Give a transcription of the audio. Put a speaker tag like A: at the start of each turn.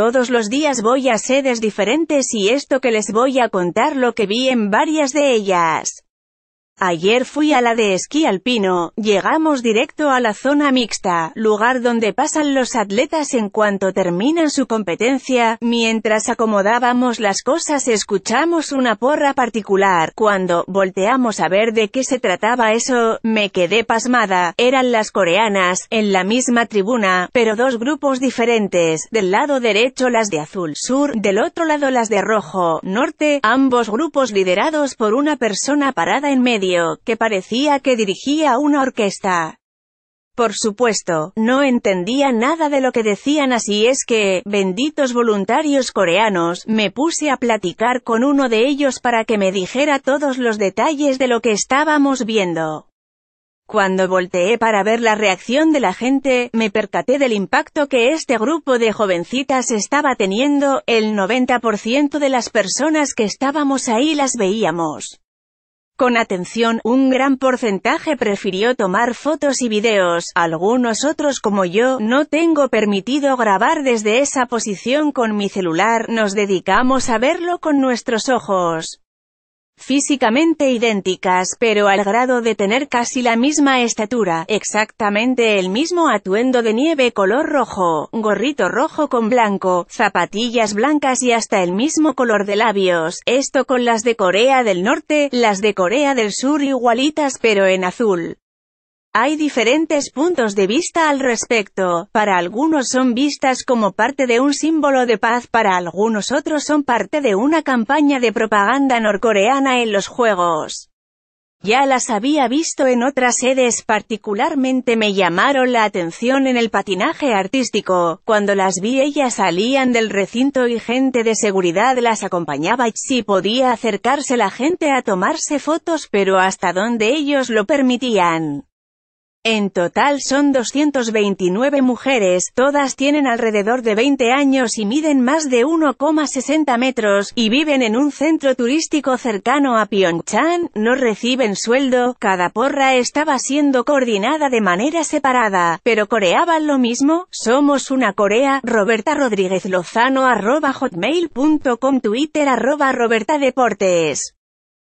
A: Todos los días voy a sedes diferentes y esto que les voy a contar lo que vi en varias de ellas. Ayer fui a la de esquí alpino, llegamos directo a la zona mixta, lugar donde pasan los atletas en cuanto terminan su competencia, mientras acomodábamos las cosas escuchamos una porra particular, cuando volteamos a ver de qué se trataba eso, me quedé pasmada, eran las coreanas, en la misma tribuna, pero dos grupos diferentes, del lado derecho las de azul sur, del otro lado las de rojo norte, ambos grupos liderados por una persona parada en medio que parecía que dirigía una orquesta. Por supuesto, no entendía nada de lo que decían así es que, benditos voluntarios coreanos, me puse a platicar con uno de ellos para que me dijera todos los detalles de lo que estábamos viendo. Cuando volteé para ver la reacción de la gente, me percaté del impacto que este grupo de jovencitas estaba teniendo, el 90% de las personas que estábamos ahí las veíamos. Con atención, un gran porcentaje prefirió tomar fotos y videos, algunos otros como yo, no tengo permitido grabar desde esa posición con mi celular, nos dedicamos a verlo con nuestros ojos físicamente idénticas pero al grado de tener casi la misma estatura, exactamente el mismo atuendo de nieve color rojo, gorrito rojo con blanco, zapatillas blancas y hasta el mismo color de labios, esto con las de Corea del Norte, las de Corea del Sur igualitas pero en azul. Hay diferentes puntos de vista al respecto, para algunos son vistas como parte de un símbolo de paz, para algunos otros son parte de una campaña de propaganda norcoreana en los Juegos. Ya las había visto en otras sedes, particularmente me llamaron la atención en el patinaje artístico, cuando las vi ellas salían del recinto y gente de seguridad las acompañaba y sí podía acercarse la gente a tomarse fotos pero hasta donde ellos lo permitían. En total son 229 mujeres, todas tienen alrededor de 20 años y miden más de 1,60 metros, y viven en un centro turístico cercano a Pyeongchang, no reciben sueldo, cada porra estaba siendo coordinada de manera separada, pero coreaban lo mismo, somos una Corea, Roberta Rodríguez Lozano arroba hotmail.com Twitter arroba Roberta Deportes